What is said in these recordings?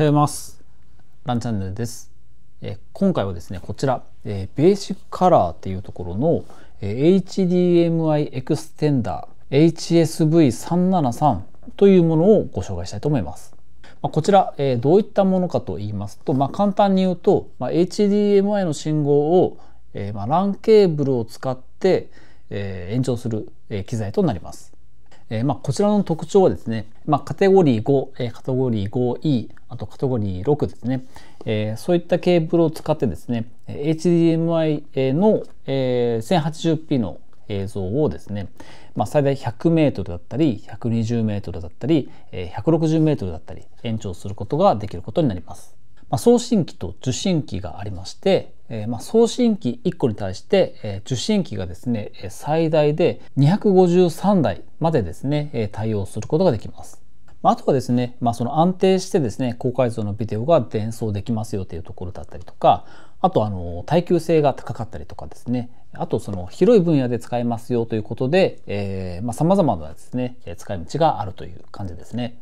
はようございます。ランチャンネルです。え今回はですね、こちら、えー、ベーシックカラーっていうところの、えー、HDMI エクステンダー HSV373 というものをご紹介したいと思います。まあ、こちら、えー、どういったものかと言いますと、まあ、簡単に言うと、まあ、HDMI の信号を、えー、まあ、LAN ケーブルを使って、え延長する、え機材となります。えー、まあ、こちらの特徴はですね、まあ、カテゴリー5、えカテゴリー 5E、あとカテゴリー6ですね、えー、そういったケーブルを使ってですね、HDMI の、え 1080p の映像をですね、まあ、最大 100m だったり 120m だったり 160m だったり延長することができることになります。まあ、送信機と受信機がありまして、えー、まあ、送信機1個に対して、えー、受信機がですね、最大で253台までですね、対応することができます。あとはですね、まあ、その安定してですね、高解像のビデオが伝送できますよというところだったりとか、あとあの耐久性が高かったりとかですね、あとその広い分野で使えますよということで、えー、ま様々なですね、使い道があるという感じですね。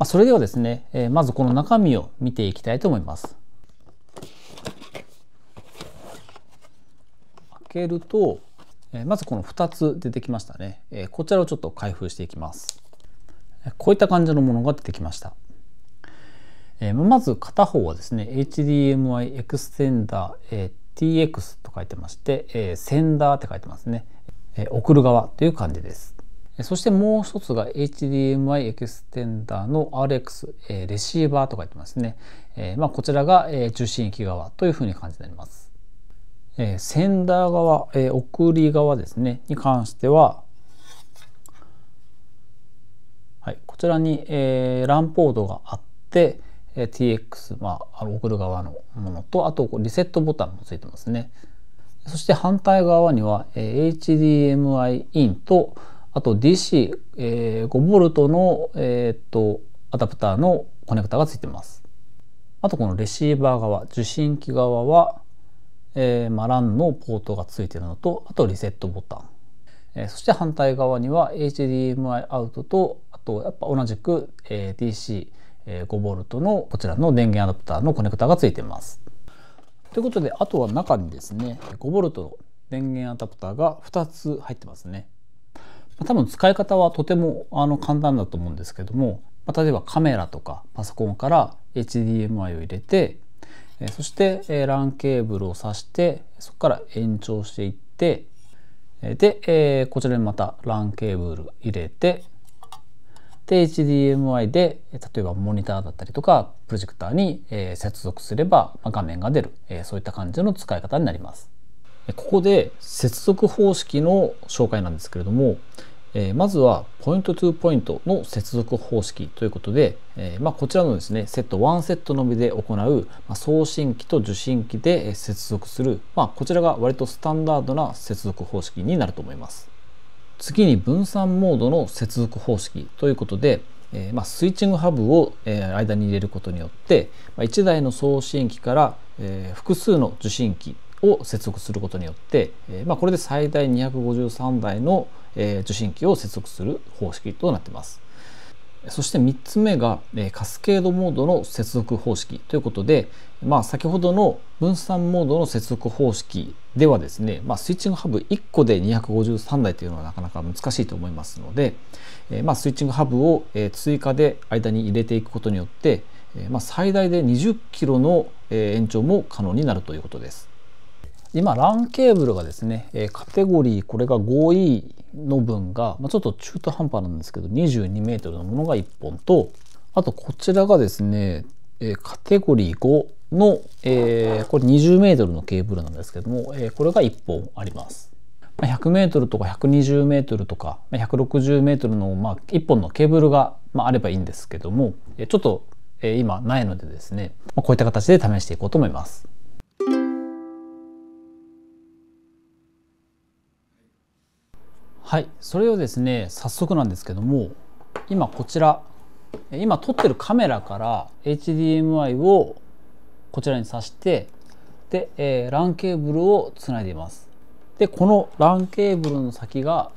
まあ、それではですね、えー、まずこの中身を見ていきたいと思います。開けると、えー、まずこの2つ出てきましたね、えー、こちらをちょっと開封していきます。こういった感じのものが出てきました。えー、まず片方はですね HDMI エクステンダー、えー、TX と書いてまして、えー、センダーって書いてますね、え送る側という感じですそしてもう一つが HDMI エクステンダーの RX、えレシーバーと書いてますね。えまあ、こちらが、え受信域側というふうに感じになります。えセンダー側、え送り側ですね、に関しては、はい、こちらに、え LAN ポートがあって、え TX、まあ、送る側のものと、あとリセットボタンもついてますね。そして反対側には、え HDMI インと、あと DC5V、の、えーと、アダプターのコネクタがついてます。あとこのレシーバー側受信機側は、えーマラン a n のポートがついてるのとあとリセットボタン、えー、そして反対側には HDMI アウトとあとやっぱ同じく、えー、DC5V のこちらの電源アダプターのコネクタがついてます。ということであとは中にですね 5V の電源アダプターが2つ入ってますね。多分使い方はとてもあの簡単だと思うんですけども、ま例えばカメラとかパソコンから HDMI を入れて、えそして、え LAN ケーブルを挿してそこから延長していって、えで、えこちらにまた LAN ケーブル入れてで HDMI で例えばモニターだったりとかプロジェクターに、え接続すれば、ま画面が出る、えそういった感じの使い方になります。ここで接続方式の紹介なんですけれどもえー、まずはポイント2ポイントの接続方式ということで、えー、まあ、こちらのですねセット1セットのみで行う、まあ、送信機と受信機で接続する、まあ、こちらが割とスタンダードな接続方式になると思います次に分散モードの接続方式ということで、えー、まスイッチングハブを、え間に入れることによって、ま1台の送信機から、え複数の受信機を接続することによって、えまこれで最大253台のえ受信機を接続する方式となっています。そして3つ目が、えカスケードモードの接続方式ということで、まあ、先ほどの分散モードの接続方式ではですね、まあ、スイッチングハブ1個で253台というのはなかなか難しいと思いますので、えまあ、スイッチングハブを、え追加で間に入れていくことによって、えまあ、最大で20キロの、え延長も可能になるということです。今 LAN ケーブルがですね、カテゴリーこれが 5E の分が、まあ、ちょっと中途半端なんですけど 22m のものが1本とあとこちらがですね、カテゴリー5の、えー、これ 20m のケーブルなんですけども、これが1本あります。100m とか 120m とか 160m のまあ1本のケーブルがあればいいんですけどもちょっと今ないのでですねこういった形で試していこうと思います。はいそれをですね早速なんですけども今こちら今撮ってるカメラから HDMI をこちらに挿してで、えー、LAN ケーブルをつないでいますでこの LAN ケーブルの先が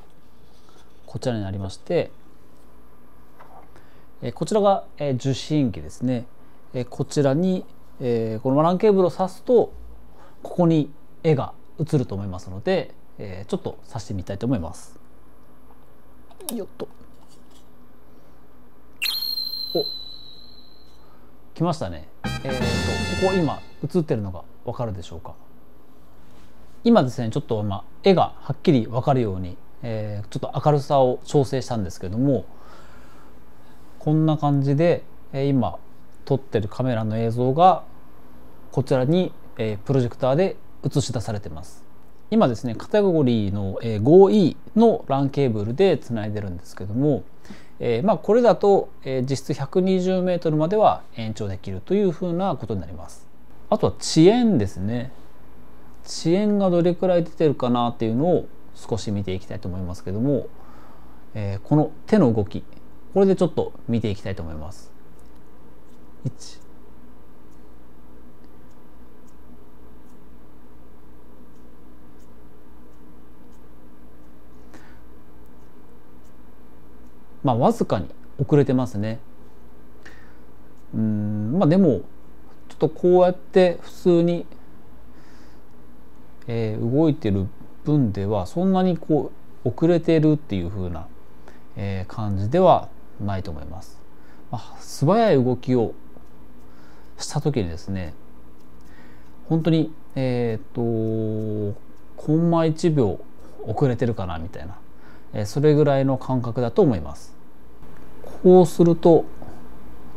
こちらになりまして、えこちらが、え受信機ですね、えこちらに、えこの LAN ケーブルを挿すとここに絵が映ると思いますので、えちょっと挿してみたいと思いますよっとお来ましたねえーと、とここ今映ってるのが分かるでしょうか今ですねちょっと、今絵がはっきり分かるように、えー、ちょっと明るさを調整したんですけどもこんな感じで、え今撮ってるカメラの映像がこちらに、えプロジェクターで映し出されてます今ですねカテゴリーの 5E の LAN ケーブルでつないでるんですけども、えー、まあ、これだと、え実質 120m までは延長できるというふうなことになります。あとは遅延ですね。遅延がどれくらい出てるかなっていうのを少し見ていきたいと思いますけども、えー、この手の動きこれでちょっと見ていきたいと思います。1まあ、わずかに遅れてますね。うんまあ、でもちょっとこうやって普通に、えー、動いてる分ではそんなにこう遅れてるっていう風な、えー、感じではないと思います。まあ、素早い動きをした時にですね本当にえっ、ー、とコンマ1秒遅れてるかなみたいな、えー、それぐらいの感覚だと思います。こうすると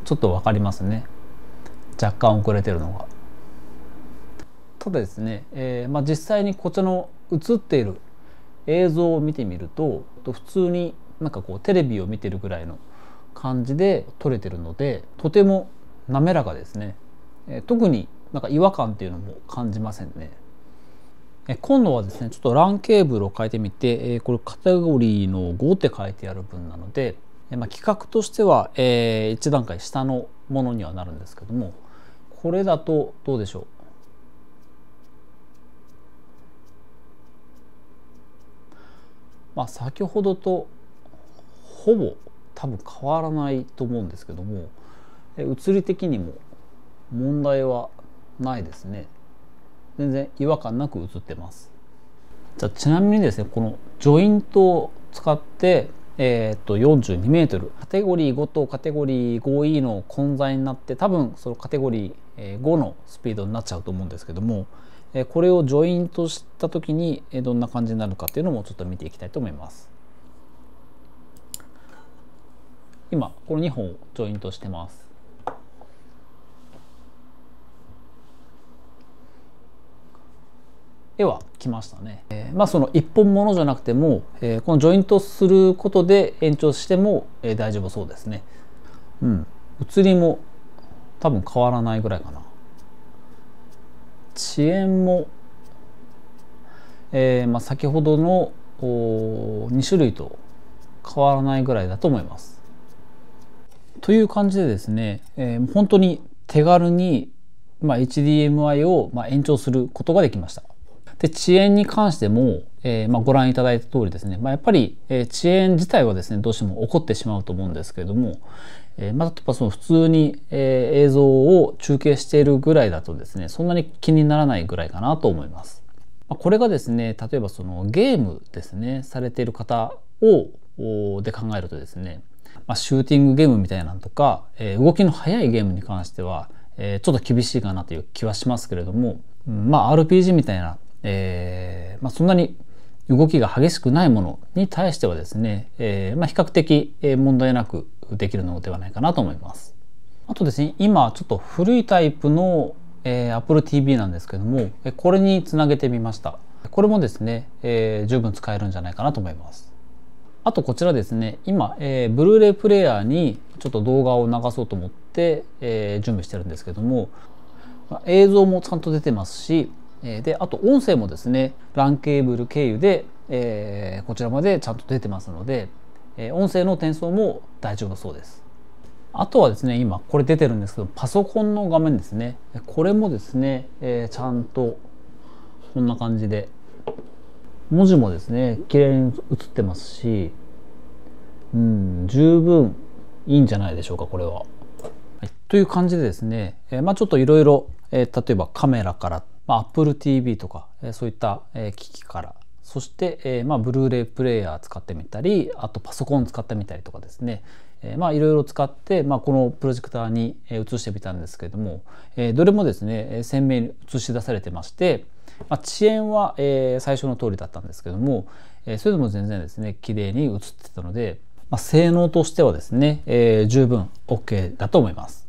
ちょっと分かりますね若干遅れてるのが。ただですね、えー、まあ、実際にこちらの映っている映像を見てみると普通になんかこうテレビを見てるぐらいの感じで撮れてるのでとても滑らかですね、えー、特になんか違和感っていうのも感じませんね、え今度はですねちょっと LAN ケーブルを変えてみて、えー、これカテゴリーの5って書いてある分なのでまあ、規格としては、えー、1段階下のものにはなるんですけどもこれだとどうでしょうまあ先ほどとほぼ多分変わらないと思うんですけども物理的にも問題はないですね全然違和感なく映ってますじゃあちなみにですねこのジョイントを使ってえー、っと42メートルカテゴリー5とカテゴリー 5E の混在になって多分そのカテゴリー5のスピードになっちゃうと思うんですけどもこれをジョイントした時にどんな感じになるかっていうのもちょっと見ていきたいと思います。今この2本をジョイントしてます。絵は来ましたね、えー、まあその一本ものじゃなくても、えー、このジョイントすることで延長しても、えー、大丈夫そうですねうん写りも多分変わらないぐらいかな遅延も、えーまあ、先ほどのお2種類と変わらないぐらいだと思います。という感じでですね、えー、本当に手軽に、まあ、HDMI を、まあ、延長することができました。で遅延に関しても、えー、まあ、ご覧いただいた通りですね、まあ、やっぱり、えー、遅延自体はですねどうしても起こってしまうと思うんですけれども、えー、まあ、例えばその普通に、え映像を中継しているぐらいだとですねそんなに気にならないぐらいかなと思います。まあ、これがですね例えばそのゲームですねされている方をで考えるとですね、まあ、シューティングゲームみたいなのとか、え動きの速いゲームに関しては、えちょっと厳しいかなという気はしますけれども、まあ、RPG みたいなえー、まあ、そんなに動きが激しくないものに対してはですね、えー、まあ、比較的問題なくできるのではないかなと思います。あとですね今ちょっと古いタイプの、えー、Apple TV なんですけどもこれにつなげてみました。これもですね、えー、十分使えるんじゃないかなと思います。あとこちらですね今、えー、ブルーレイプレイヤーにちょっと動画を流そうと思って、えー、準備してるんですけども、映像もちゃんと出てますしえであと音声もですね LAN ケーブル経由で、えー、こちらまでちゃんと出てますので、えー、音声の転送も大丈夫そうですあとはですね今これ出てるんですけどパソコンの画面ですねこれもですね、えー、ちゃんとこんな感じで文字もですね綺麗に写ってますしうん十分いいんじゃないでしょうかこれは、はい。という感じでですね、えー、まあちょっといろいろ例えばカメラからまあ、Apple TV とか、えそういった、え機器からそして、えまあ、ブルーレイプレイヤー使ってみたりあとパソコン使ってみたりとかですね、えまあいろいろ使って、まあ、このプロジェクターに移してみたんですけれども、えどれもですね鮮明に映し出されてまして、まあ、遅延は、え最初の通りだったんですけども、えそれでも全然ですね綺麗に映ってたので、まあ、性能としてはですね、えー、十分 OK だと思います。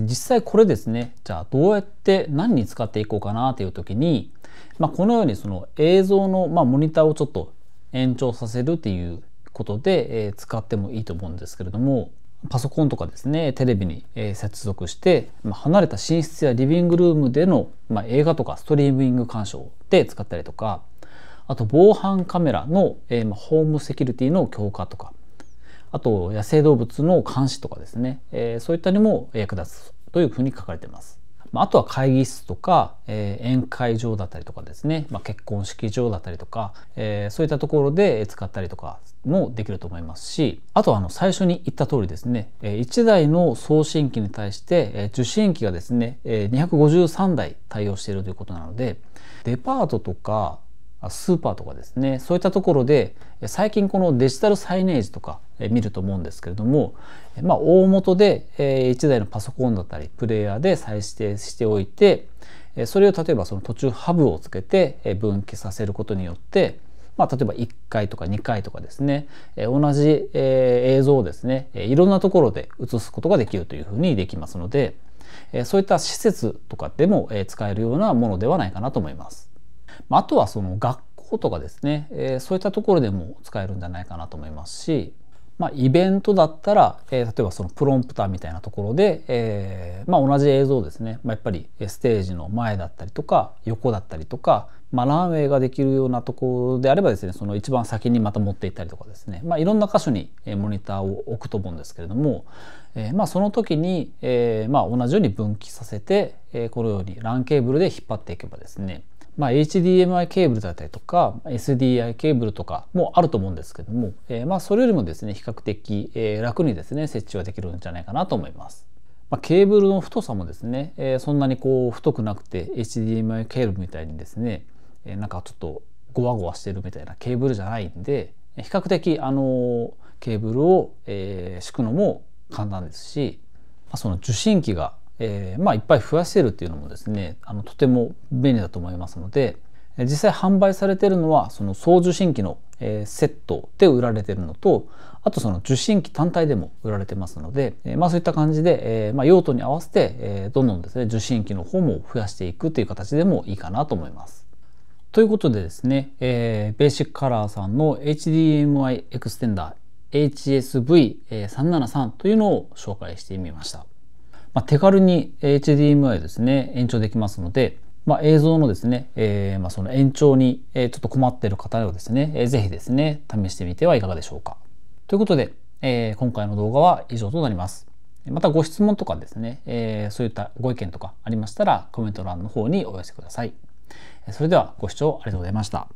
で実際これですねじゃあどうやって何に使っていこうかなという時に、まあ、このようにその映像の、まあ、モニターをちょっと延長させるっていうことで、えー、使ってもいいと思うんですけれどもパソコンとかですねテレビに、えー、接続して、まあ、離れた寝室やリビングルームでの、まあ、映画とかストリーミング鑑賞で使ったりとかあと防犯カメラの、えーまあ、ホームセキュリティの強化とかあと野生動物の監視とかですね、えー、そういったにも役立つというふうに書かれています。まあ、あとは会議室とか、えー、宴会場だったりとかですね、まあ、結婚式場だったりとか、えー、そういったところで使ったりとかもできると思いますしあとはあの最初に言った通りですね1台の送信機に対して受信機がですね253台対応しているということなのでデパートとかスーパーとかですねそういったところで最近このデジタルサイネージとか見ると思うんですけれども、まあ、大元で1台のパソコンだったりプレイヤーで再指定しておいてそれを例えばその途中ハブをつけて分岐させることによって、まあ、例えば1回とか2回とかですね同じ映像をですねいろんなところで映すことができるというふうにできますのでそういった施設とかでも使えるようなものではないかなと思います。まあ、とはその学校とかですね、えー、そういったところでも使えるんじゃないかなと思いますし、まあ、イベントだったら、えー、例えばそのプロンプターみたいなところで、えー、まあ、同じ映像ですね、まあ、やっぱりステージの前だったりとか横だったりとか、まランウェイができるようなところであればですねその一番先にまた持っていったりとかですね、まいろんな箇所にモニターを置くと思うんですけれども、えー、まその時に、えま同じように分岐させて、えこのように LAN ケーブルで引っ張っていけばですねまあ、HDMI ケーブルだったりとか SDI ケーブルとかもあると思うんですけども、えー、まあそれよりもですね比較的、えー、楽にですね設置はできるんじゃないかなと思います。まあ、ケーブルの太さもですね、えー、そんなにこう太くなくて HDMI ケーブルみたいにですね、えー、なんかちょっとゴワゴワしてるみたいなケーブルじゃないんで比較的あのケーブルを、えー、敷くのも簡単ですし、まあ、その受信機がえー、まあ、いっぱい増やせるっていうのもですねあのとても便利だと思いますので実際販売されてるのはその送受信機の、えー、セットで売られてるのとあとその受信機単体でも売られてますので、えー、まあ、そういった感じで、えまあ、用途に合わせて、えどんどんですね受信機の方も増やしていくという形でもいいかなと思います。ということでですね、えー、ベーシックカラーさんの HDMI エクステンダー HSV373 というのを紹介してみました。まあ、手軽に HDMI ですね、延長できますので、まあ、映像のですね、えー、まあその延長にちょっと困っている方をですね、えぜひですね、試してみてはいかがでしょうか。ということで、えー、今回の動画は以上となります。またご質問とかですね、えー、そういったご意見とかありましたらコメント欄の方にお寄せください。それではご視聴ありがとうございました。